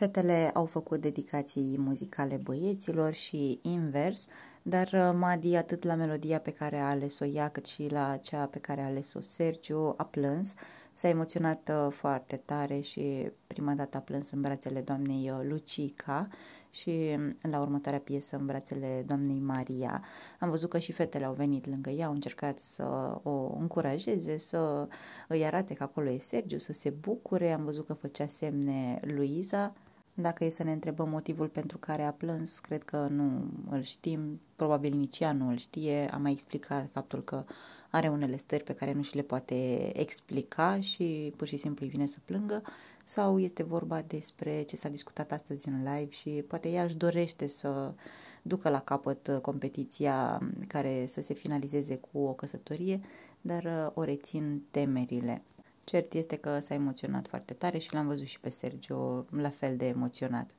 Fetele au făcut dedicații muzicale băieților și invers, dar uh, Madi, atât la melodia pe care a ales-o ea, cât și la cea pe care a ales-o Sergiu, a plâns. S-a emoționat uh, foarte tare și prima dată a plâns în brațele doamnei uh, Lucica și um, la următoarea piesă în brațele doamnei Maria. Am văzut că și fetele au venit lângă ea, au încercat să o încurajeze, să îi arate că acolo e Sergiu, să se bucure. Am văzut că făcea semne Luiza, dacă e să ne întrebăm motivul pentru care a plâns, cred că nu îl știm, probabil nici ea nu îl știe. A mai explicat faptul că are unele stări pe care nu și le poate explica și pur și simplu îi vine să plângă sau este vorba despre ce s-a discutat astăzi în live și poate ea își dorește să ducă la capăt uh, competiția care să se finalizeze cu o căsătorie, dar uh, o rețin temerile. Cert este că s-a emoționat foarte tare și l-am văzut și pe Sergio la fel de emoționat.